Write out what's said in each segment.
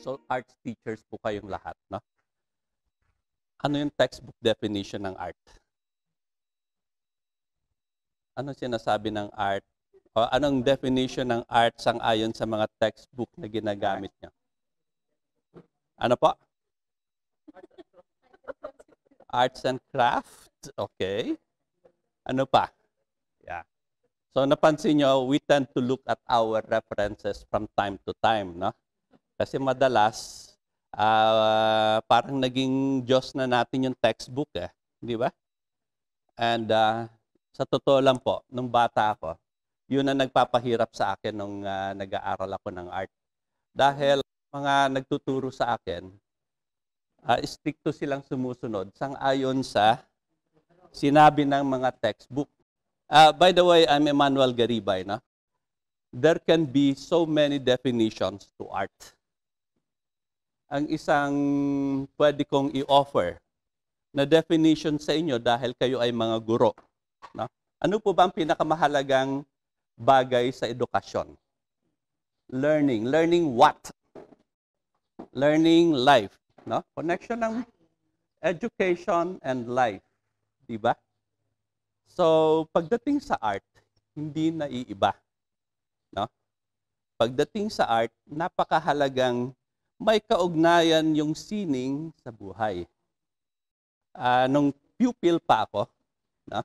So, arts teachers po kayong lahat, no? Ano yung textbook definition ng art? Ano sinasabi ng art? O anong definition ng art sang ayon sa mga textbook na ginagamit niya? Ano po? Arts and craft. Okay. Ano pa? Yeah. So napansin nyo, we tend to look at our references from time to time, no? Kasi madalas, uh, parang naging Diyos na natin yung textbook eh. Di ba? And uh, sa totoo lang po, nung bata ako, yun ang nagpapahirap sa akin nung uh, nag-aaral ako ng art. Dahil mga nagtuturo sa akin, uh, stricto silang sumusunod sang-ayon sa sinabi ng mga textbook. Uh, by the way, I'm Emmanuel Garibay. No? There can be so many definitions to art ang isang pwede kong i-offer na definition sa inyo dahil kayo ay mga guro. No? Ano po ba ang pinakamahalagang bagay sa edukasyon? Learning. Learning what? Learning life. No? Connection ng education and life. Di ba? So, pagdating sa art, hindi naiiba. No? Pagdating sa art, napakahalagang may kaugnayan yung sining sa buhay. Uh, nung pupil pa ako, no?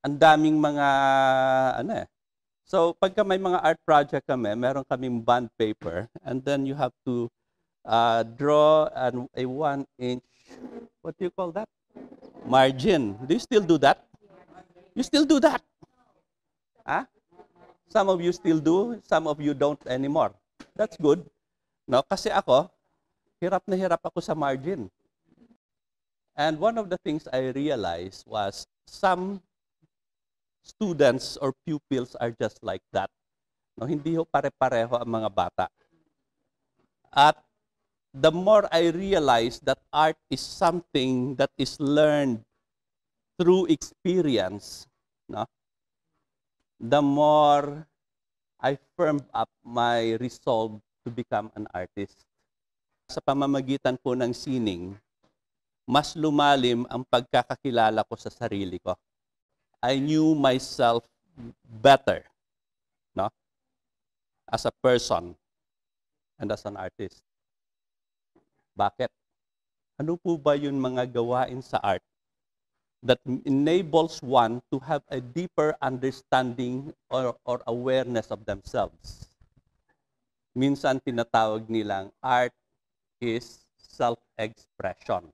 ang daming mga, ano eh. So, pagka may mga art project kami, meron kaming bond paper, and then you have to uh, draw an, a one inch, what do you call that? Margin. Do you still do that? You still do that? Huh? Ah? Some of you still do, some of you don't anymore. That's good. No? Kasi ako, hirap na hirap ako sa margin. And one of the things I realized was some students or pupils are just like that. No, hindi ho pare-pareho ang mga bata. At the more I realized that art is something that is learned through experience, no? the more I firm up my resolve to become an artist. Sa pamamagitan po ng sining, mas lumalim ang pagkakakilala ko sa sarili ko. I knew myself better no? as a person and as an artist. Bakit? Ano po ba yun mga gawain sa art that enables one to have a deeper understanding or, or awareness of themselves? minsan tinatawag nilang art is self-expression.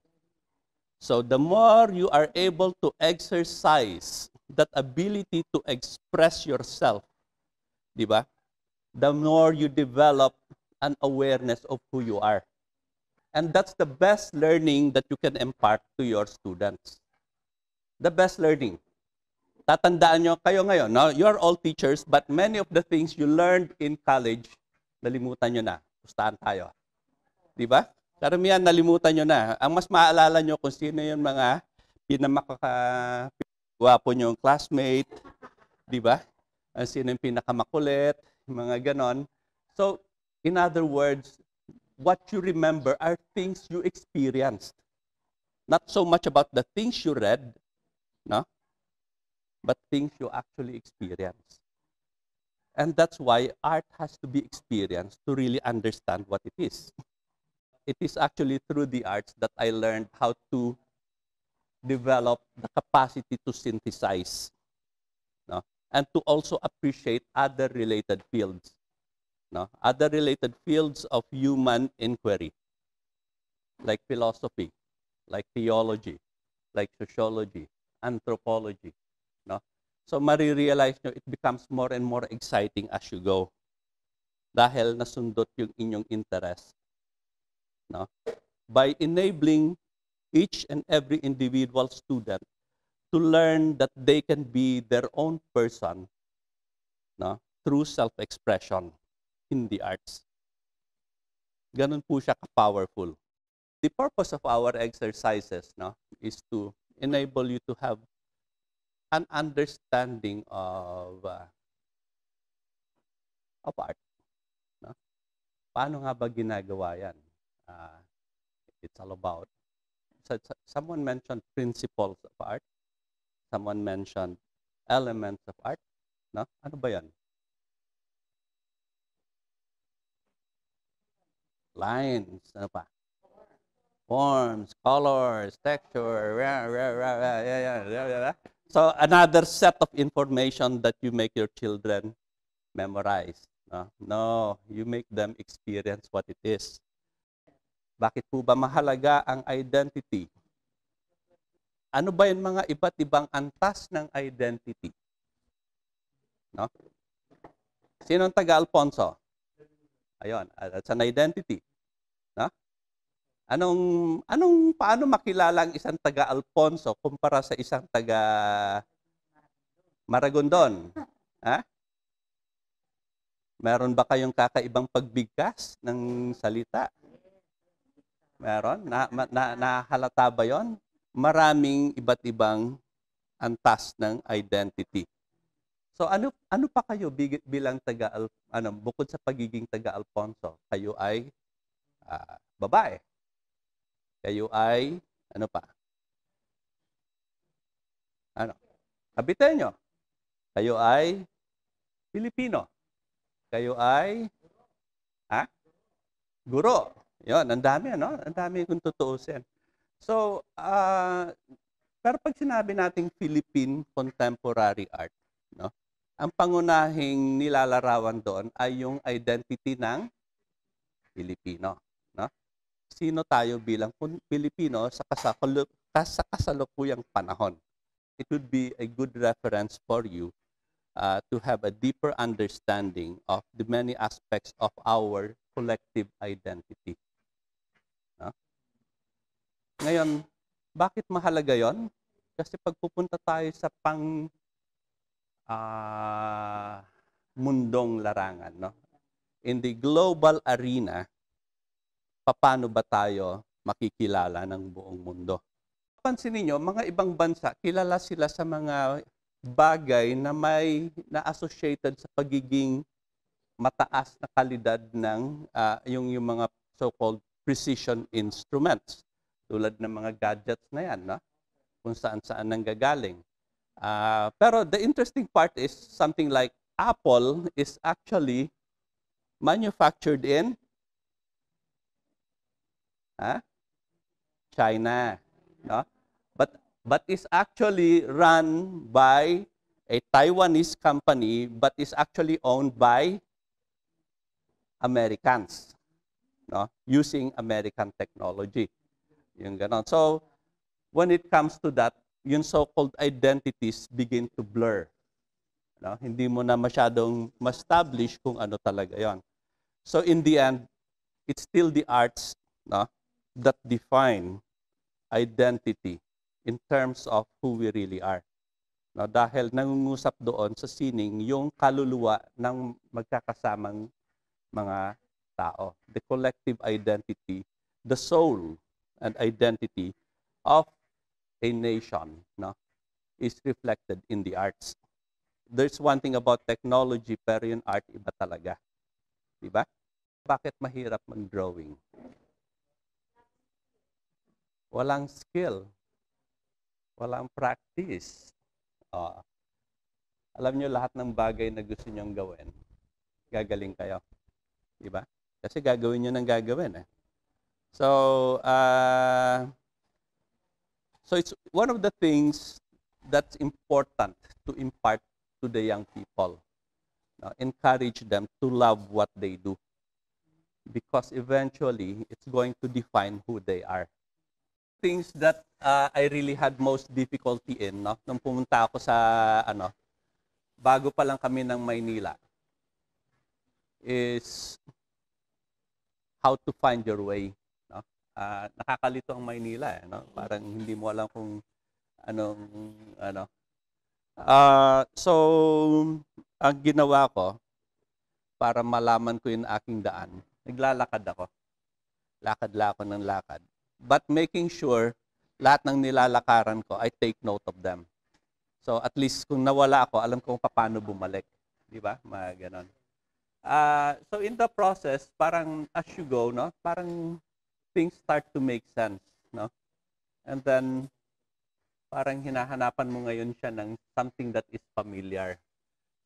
So the more you are able to exercise that ability to express yourself, di ba? The more you develop an awareness of who you are. And that's the best learning that you can impart to your students. The best learning. Tatandaan nyo kayo ngayon. Now, you're all teachers, but many of the things you learned in college nalimutan nyo na. Pustahan tayo. Di ba? Karamihan, nalimutan nyo na. Ang mas maalala nyo kung sino yung mga pinamakagwapo nyo yung classmate. Di ba? Sino yung pinakamakulit. Mga ganon. So, in other words, what you remember are things you experienced. Not so much about the things you read, no? but things you actually experienced. And that's why art has to be experienced to really understand what it is. It is actually through the arts that I learned how to develop the capacity to synthesize no? and to also appreciate other related fields, no? other related fields of human inquiry, like philosophy, like theology, like sociology, anthropology. No? So marirealize nyo, it becomes more and more exciting as you go. Dahil nasundot yung inyong interest. No? By enabling each and every individual student to learn that they can be their own person no? through self-expression in the arts. Ganun po siya ka-powerful. The purpose of our exercises no, is to enable you to have an understanding of uh, of art. No? Paano nga ba ginagawa yan? Uh, it's all about. So, someone mentioned principles of art. Someone mentioned elements of art. No? Ano ba yan? Lines. Ano pa? Forms, colors, texture. Rah, rah, rah, rah, yeah, So another set of information that you make your children memorize. No, no you make them experience what it is. Bakit po ba mahalaga ang identity? Ano ba yung mga iba't ibang antas ng identity? No? Sino ang taga Alfonso? Ayun, ah, that's an identity. No? Anong, anong, paano makilala ang isang taga Alfonso kumpara sa isang taga Maragondon? Ha? Meron ba kayong kakaibang pagbigkas ng salita? Meron? Na, na, nahalata ba yon? Maraming iba't ibang antas ng identity. So ano ano pa kayo bilang taga ano bukod sa pagiging taga Alfonso, kayo ay uh, babae. Kayo ay, ano pa? Ano? nyo. Kayo ay Pilipino. Kayo ay, ha? Guro. Yon, ang dami, ano? Ang dami kung tutuusin. So, uh, pero pag sinabi nating Philippine Contemporary Art, no? Ang pangunahing nilalarawan doon ay yung identity ng Pilipino sino tayo bilang Pilipino sa, kasakaluk panahon. It would be a good reference for you uh, to have a deeper understanding of the many aspects of our collective identity. No? Ngayon, bakit mahalaga yon? Kasi pagpupunta tayo sa pang uh, mundong larangan, no? in the global arena, paano ba tayo makikilala ng buong mundo. Pansin niyo, mga ibang bansa, kilala sila sa mga bagay na may na-associated sa pagiging mataas na kalidad ng uh, yung, yung mga so-called precision instruments. Tulad ng mga gadgets na yan, no? kung saan-saan nanggagaling. Uh, pero the interesting part is something like Apple is actually manufactured in China. No? But, but it's actually run by a Taiwanese company, but is actually owned by Americans, no? using American technology. Yung ganon. So, when it comes to that, yung so-called identities begin to blur. No? Hindi mo na masyadong ma-establish kung ano talaga yon. So, in the end, it's still the arts no? that define identity in terms of who we really are. No, dahil nangungusap doon sa sining yung kaluluwa ng magkakasamang mga tao. The collective identity, the soul and identity of a nation no, is reflected in the arts. There's one thing about technology, pero yung art iba talaga. Diba? Bakit mahirap mag-drawing? Walang skill. Walang practice. Oh. Alam nyo lahat ng bagay na gusto nyong gawin. Gagaling kayo. Diba? Kasi gagawin nyo ng gagawin. Eh. So, uh, so it's one of the things that's important to impart to the young people. Uh, encourage them to love what they do because eventually it's going to define who they are things that uh, I really had most difficulty in, no? Nung pumunta ako sa, ano, bago pa lang kami ng Maynila, is how to find your way. No? Uh, nakakalito ang Maynila. Eh, no? Parang hindi mo alam kung anong, ano. Uh, so, ang ginawa ko, para malaman ko yung aking daan, naglalakad ako. Lakad la ako ng lakad but making sure lahat ng nilalakaran ko, I take note of them. So at least kung nawala ako, alam kong paano bumalik. Di ba? Mga ganon. Uh, so in the process, parang as you go, no? parang things start to make sense. No? And then, parang hinahanapan mo ngayon siya ng something that is familiar.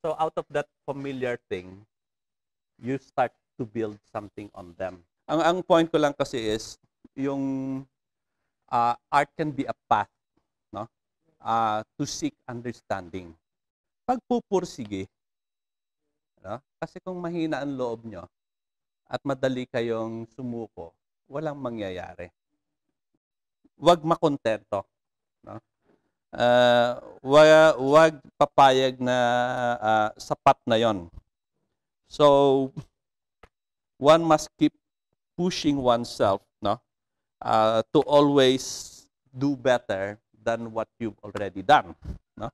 So out of that familiar thing, you start to build something on them. Ang, ang point ko lang kasi is, yung uh, art can be a path no? uh, to seek understanding. Pagpupursige, no? kasi kung mahina ang loob nyo at madali kayong sumuko, walang mangyayari. Huwag makontento. No? Uh, ah, wag, wag papayag na uh, sapat na yon. So, one must keep pushing oneself uh, to always do better than what you've already done. No?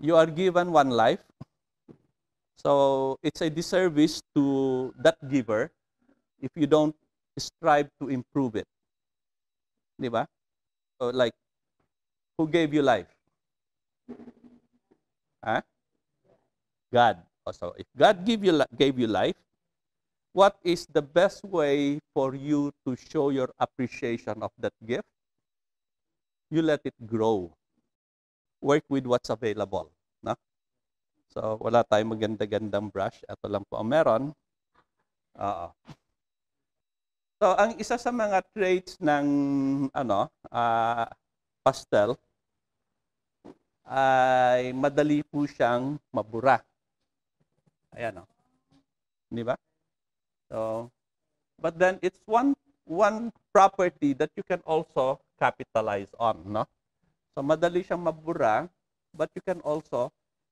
You are given one life. So it's a disservice to that giver if you don't strive to improve it. Di like, who gave you life? Huh? God. Oh, so if God give you, gave you life, what is the best way for you to show your appreciation of that gift? You let it grow. Work with what's available. No? So, wala tayong maganda-gandang brush. Ito lang po ang meron. Uh Oo. -oh. So, ang isa sa mga traits ng ano, uh, pastel ay madali po siyang mabura. Ayan o. Oh. Di ba? So, but then it's one one property that you can also capitalize on, no? So madali siyang mabura, but you can also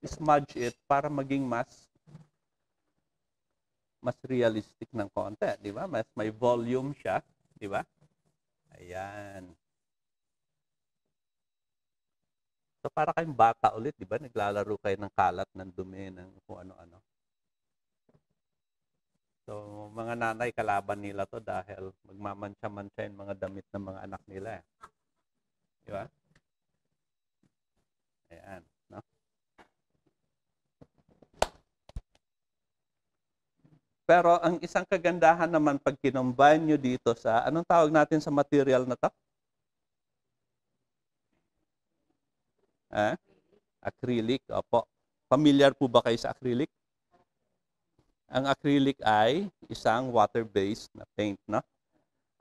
smudge it para maging mas mas realistic ng konti, di ba? Mas may volume siya, di ba? Ayan. So para kayong bata ulit, di ba? Naglalaro kayo ng kalat ng dumi ng kung ano-ano. So, mga nanay, kalaban nila to dahil magmamantsa-mantsa yung mga damit ng mga anak nila. Eh. Di ba? Ayan. No? Pero ang isang kagandahan naman pag kinumbine nyo dito sa, anong tawag natin sa material na to? Eh? Acrylic, opo. Familiar po ba kayo sa acrylic? Ang acrylic ay isang water-based na paint, no?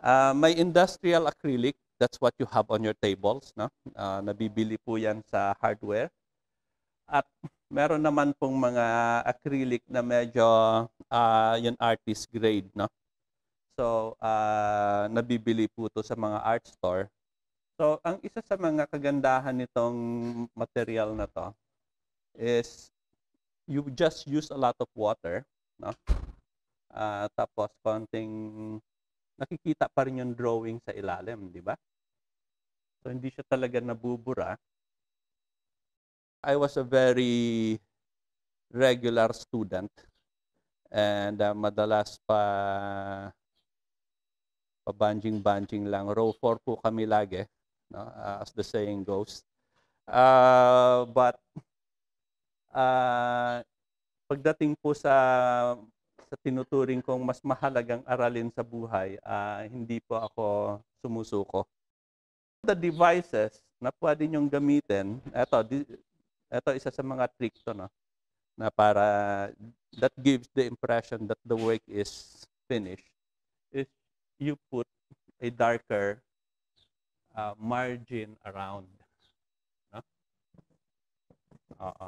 Uh, may industrial acrylic, that's what you have on your tables, no? Uh, nabibili po 'yan sa hardware. At meron naman pong mga acrylic na medyo uh, ah, yung artist grade, no? So, uh, nabibili po to sa mga art store. So, ang isa sa mga kagandahan nitong material na to is you just use a lot of water no? Uh, tapos konting nakikita pa rin yung drawing sa ilalim, di ba? So hindi siya talaga nabubura. I was a very regular student and uh, madalas pa pabanjing-banjing lang. Row 4 po kami lagi, no? uh, as the saying goes. Uh, but uh, pagdating po sa sa tinuturing kong mas mahalagang aralin sa buhay, uh, hindi po ako sumusuko. The devices na pwede nyong gamitin, ito, di, ito isa sa mga trick to, no? na para that gives the impression that the work is finished is you put a darker uh, margin around. No? Oo.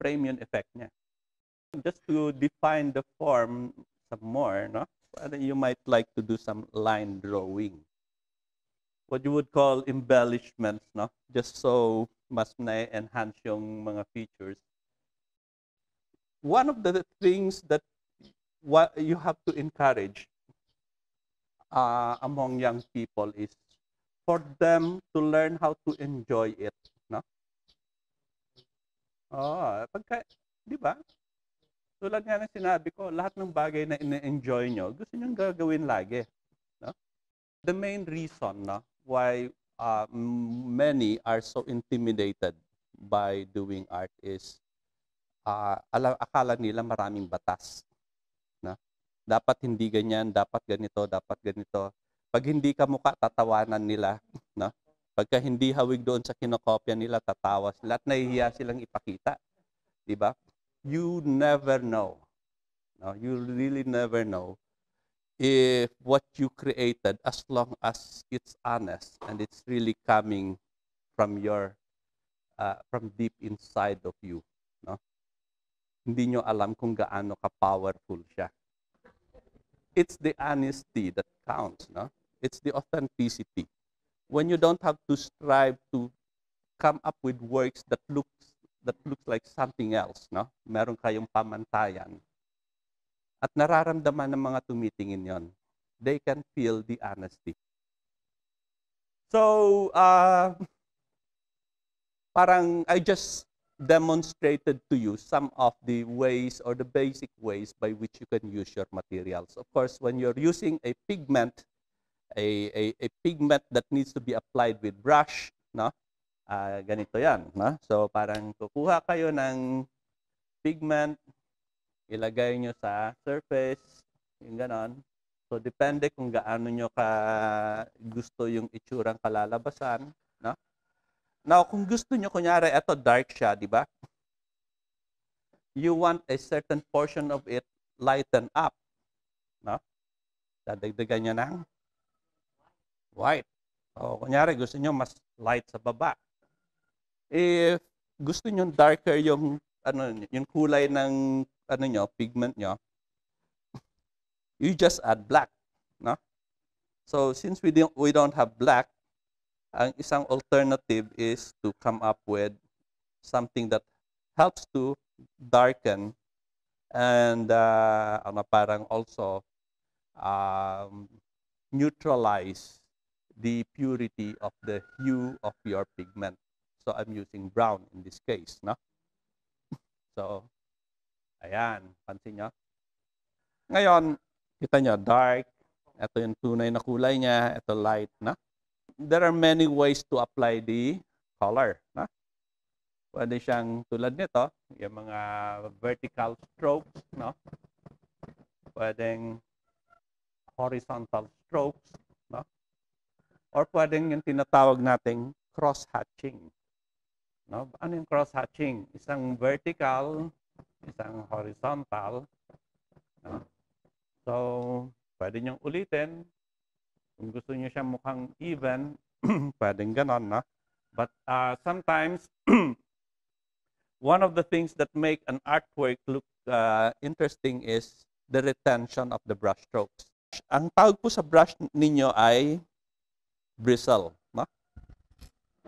Frame yun effect niya. just to define the form some more, no? you might like to do some line drawing. What you would call embellishments, no? Just so mas na-enhance yung mga features. One of the things that what you have to encourage uh, among young people is for them to learn how to enjoy it. No? Oh, pagka, di ba? Tulad nga ng sinabi ko, lahat ng bagay na ina-enjoy nyo, gusto nyo gagawin lagi. No? The main reason no, why uh, many are so intimidated by doing art is uh, ala, akala nila maraming batas. No? Dapat hindi ganyan, dapat ganito, dapat ganito. Pag hindi ka mukha, tatawanan nila. No? Pagka hindi hawig doon sa kinokopya nila, tatawa sila at nahihiya silang ipakita. Di ba? you never know. no. you really never know if what you created, as long as it's honest and it's really coming from your, uh, from deep inside of you. No? Hindi nyo alam kung gaano ka-powerful siya. It's the honesty that counts. No? It's the authenticity. When you don't have to strive to come up with works that looks that looks like something else, no? Meron kayong pamantayan. At nararamdaman ng mga tumitingin yon. They can feel the honesty. So, uh, parang I just demonstrated to you some of the ways or the basic ways by which you can use your materials. Of course, when you're using a pigment, a, a, a pigment that needs to be applied with brush, no? uh, ganito yan. No? So, parang kukuha kayo ng pigment, ilagay nyo sa surface, yung ganon. So, depende kung gaano nyo ka gusto yung itsurang kalalabasan. No? Now, kung gusto nyo, kunyari, ito dark siya, di ba? You want a certain portion of it lighten up. No? Dadagdagan nyo ng white. O, kunyari, gusto nyo mas light sa baba if eh, gusto niyo darker yung ano yung kulay ng ano niyo, pigment niyo, you just add black, no? So since we don't we don't have black, ang isang alternative is to come up with something that helps to darken and uh, ano parang also um, neutralize the purity of the hue of your pigment. So I'm using brown in this case. No? So, ayan. Pansin nyo. Ngayon, kita nyo, dark. Ito yung tunay na kulay niya. Ito light. No? There are many ways to apply the color. No? Pwede siyang tulad nito, yung mga vertical strokes. No? Pwedeng horizontal strokes, no? Or pwedeng yung tinatawag nating cross-hatching, No? Ano yung cross-hatching? Isang vertical, isang horizontal. No? So, pwede niyong ulitin. Kung gusto niyo siya mukhang even, pwedeng ganon, no? But uh, sometimes, one of the things that make an artwork look uh, interesting is the retention of the brush strokes. Ang tawag po sa brush ninyo ay bristle. No?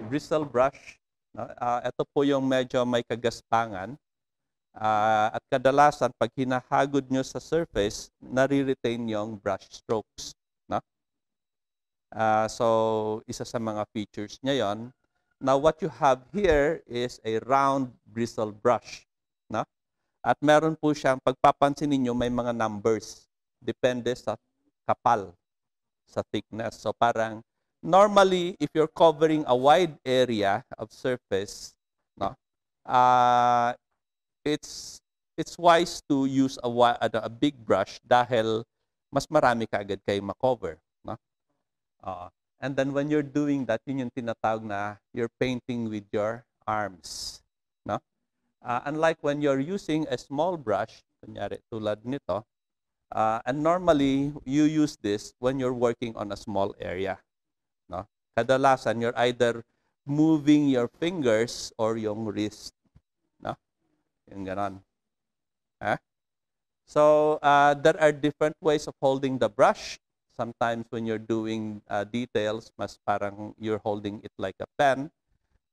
Bristle brush No? Uh, ah, ito po yung medyo may kagaspangan. Uh, at kadalasan, pag hinahagod nyo sa surface, nare yung brush strokes. No? Uh, so, isa sa mga features niya yon. Now, what you have here is a round bristle brush. No? At meron po siyang, pagpapansin ninyo, may mga numbers. Depende sa kapal, sa thickness. So, parang normally, if you're covering a wide area of surface, no, uh, it's it's wise to use a, ano, a big brush dahil mas marami ka agad ma-cover No? Uh, and then when you're doing that, yun yung tinatawag na you're painting with your arms. No? Uh, unlike when you're using a small brush, kunyari tulad nito, uh, and normally you use this when you're working on a small area. No? Kadalasan, you're either moving your fingers or yung wrist. No? Yung ganon. Eh? So, uh, there are different ways of holding the brush. Sometimes when you're doing uh, details, mas parang you're holding it like a pen.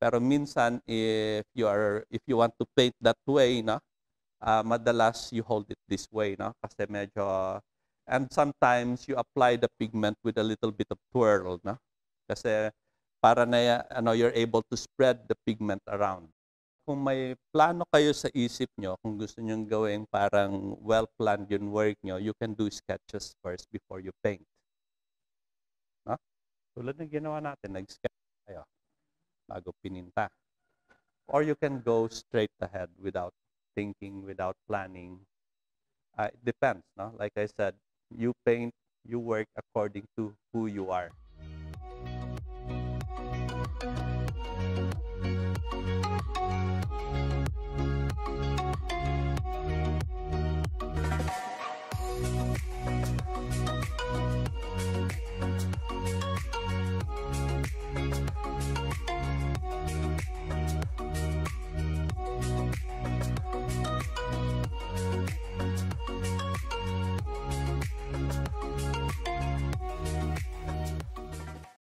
Pero minsan, if you, are, if you want to paint that way, no? uh, madalas you hold it this way. No? Kasi medyo, and sometimes you apply the pigment with a little bit of twirl. No? Kasi para na ano, you're able to spread the pigment around. Kung may plano kayo sa isip nyo, kung gusto nyo gawing parang well-planned yung work nyo, you can do sketches first before you paint. No? Tulad ng ginawa natin, nag-sketch tayo bago pininta. Or you can go straight ahead without thinking, without planning. Uh, it depends. No? Like I said, you paint, you work according to who you are.